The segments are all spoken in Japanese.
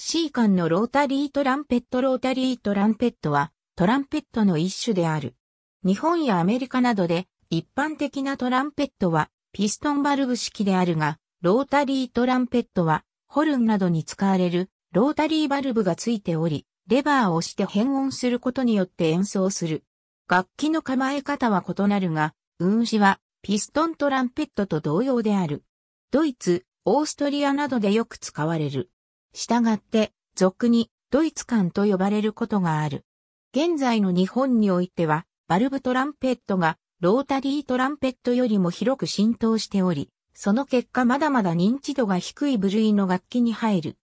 C 間のロータリートランペットロータリートランペットはトランペットの一種である。日本やアメリカなどで一般的なトランペットはピストンバルブ式であるが、ロータリートランペットはホルンなどに使われるロータリーバルブがついており、レバーを押して変音することによって演奏する。楽器の構え方は異なるが、運指はピストントランペットと同様である。ドイツ、オーストリアなどでよく使われる。従って、俗にドイツ艦と呼ばれることがある。現在の日本においては、バルブトランペットがロータリートランペットよりも広く浸透しており、その結果まだまだ認知度が低い部類の楽器に入る。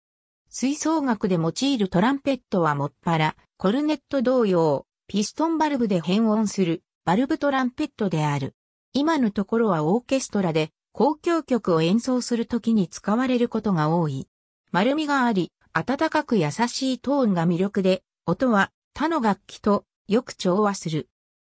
吹奏楽で用いるトランペットはもっぱら、コルネット同様、ピストンバルブで変音する、バルブトランペットである。今のところはオーケストラで、公共曲を演奏するときに使われることが多い。丸みがあり、暖かく優しいトーンが魅力で、音は他の楽器とよく調和する。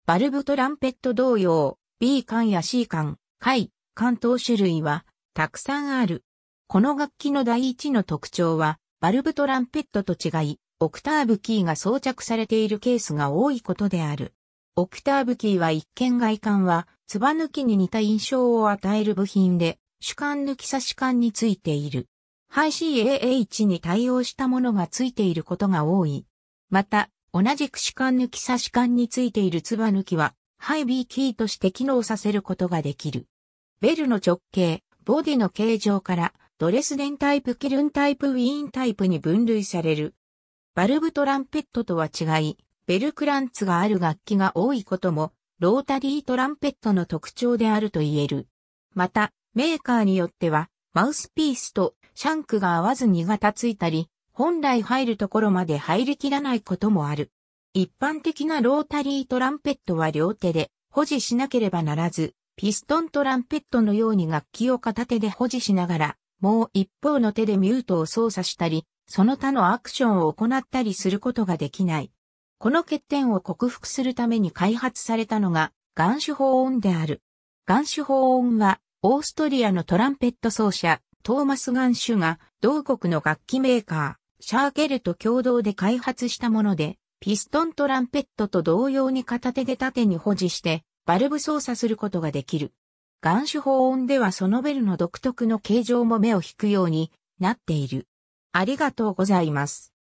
バルブトランペット同様、B 管や C 管、貝、関東種類はたくさんある。この楽器の第一の特徴は、バルブトランペットと違い、オクターブキーが装着されているケースが多いことである。オクターブキーは一見外観は、つば抜きに似た印象を与える部品で、主管抜き差し管についている。ハイ CAH に対応したものがついていることが多い。また、同じく歯間抜き差し管についているツバ抜きは、ハイ B キーとして機能させることができる。ベルの直径、ボディの形状から、ドレスデンタイプ、キルンタイプ、ウィーンタイプに分類される。バルブトランペットとは違い、ベルクランツがある楽器が多いことも、ロータリートランペットの特徴であると言える。また、メーカーによっては、マウスピースとシャンクが合わずにがたついたり、本来入るところまで入りきらないこともある。一般的なロータリートランペットは両手で保持しなければならず、ピストントランペットのように楽器を片手で保持しながら、もう一方の手でミュートを操作したり、その他のアクションを行ったりすることができない。この欠点を克服するために開発されたのが、ガンシュである。ガンシュは、オーストリアのトランペット奏者、トーマス・ガンシュが、同国の楽器メーカー、シャーケルと共同で開発したもので、ピストントランペットと同様に片手で縦に保持して、バルブ操作することができる。ガンシュ法音ではそのベルの独特の形状も目を引くようになっている。ありがとうございます。